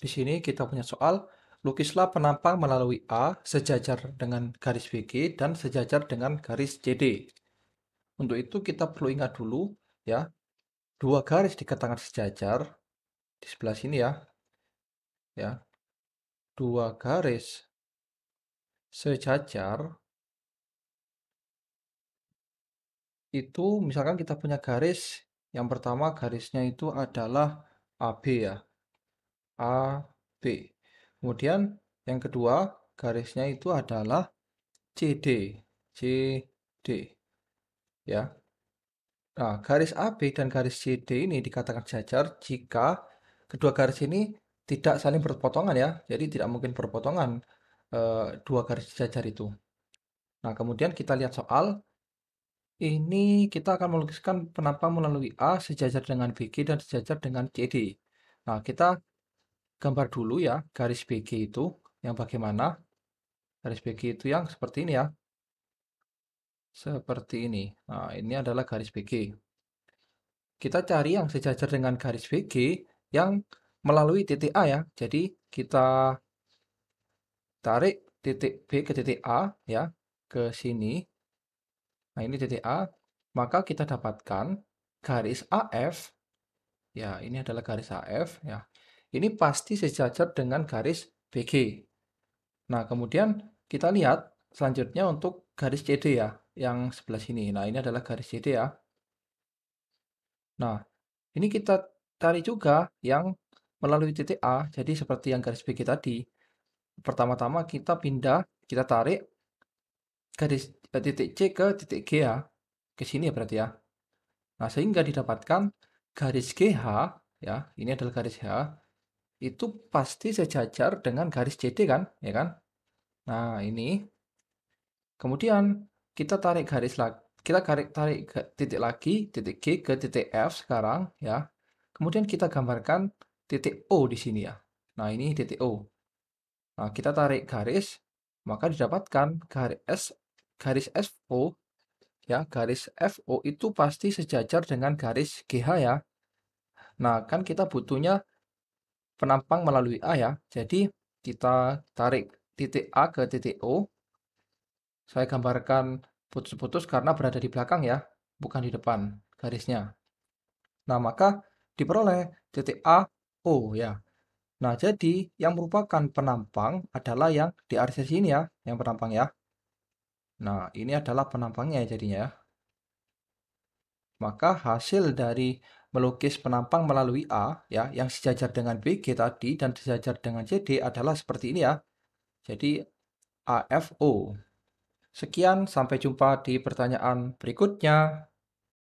Di sini kita punya soal, lukislah penampang melalui A sejajar dengan garis VG dan sejajar dengan garis CD. Untuk itu kita perlu ingat dulu ya, dua garis di dikatakan sejajar di sebelah sini ya. Ya. Dua garis sejajar itu misalkan kita punya garis yang pertama garisnya itu adalah AB ya AB. Kemudian yang kedua garisnya itu adalah CD. CD. Ya. Nah, garis AB dan garis CD ini dikatakan sejajar jika kedua garis ini tidak saling berpotongan ya. Jadi tidak mungkin berpotongan e, dua garis sejajar itu. Nah, kemudian kita lihat soal ini kita akan melukiskan penampang melalui A sejajar dengan BG dan sejajar dengan CD. Nah, kita gambar dulu ya garis BG itu yang bagaimana garis BG itu yang seperti ini ya seperti ini nah ini adalah garis BG kita cari yang sejajar dengan garis BG yang melalui titik A ya jadi kita tarik titik B ke titik A ya ke sini nah ini titik A maka kita dapatkan garis AF ya ini adalah garis AF ya ini pasti sejajar dengan garis BG. Nah, kemudian kita lihat selanjutnya untuk garis CD ya, yang sebelah sini. Nah, ini adalah garis CD ya. Nah, ini kita cari juga yang melalui titik A, jadi seperti yang garis BG tadi. Pertama-tama kita pindah, kita tarik garis eh, titik C ke titik G ya. Ke sini ya berarti ya. Nah, sehingga didapatkan garis GH ya, ini adalah garis H itu pasti sejajar dengan garis CD kan, ya kan? Nah, ini. Kemudian kita tarik garis lagi, kita tarik tarik titik lagi, titik G ke titik F sekarang ya. Kemudian kita gambarkan titik O di sini ya. Nah, ini titik O. Nah, kita tarik garis, maka didapatkan garis S garis FO ya, garis FO itu pasti sejajar dengan garis GH ya. Nah, kan kita butuhnya penampang melalui A ya. Jadi kita tarik titik A ke titik O. Saya gambarkan putus-putus karena berada di belakang ya, bukan di depan garisnya. Nah, maka diperoleh titik A, O ya. Nah, jadi yang merupakan penampang adalah yang di arsir sini ya, yang penampang ya. Nah, ini adalah penampangnya jadinya ya maka hasil dari melukis penampang melalui A ya yang sejajar dengan BG tadi dan sejajar dengan CD adalah seperti ini ya. Jadi AFO. Sekian sampai jumpa di pertanyaan berikutnya.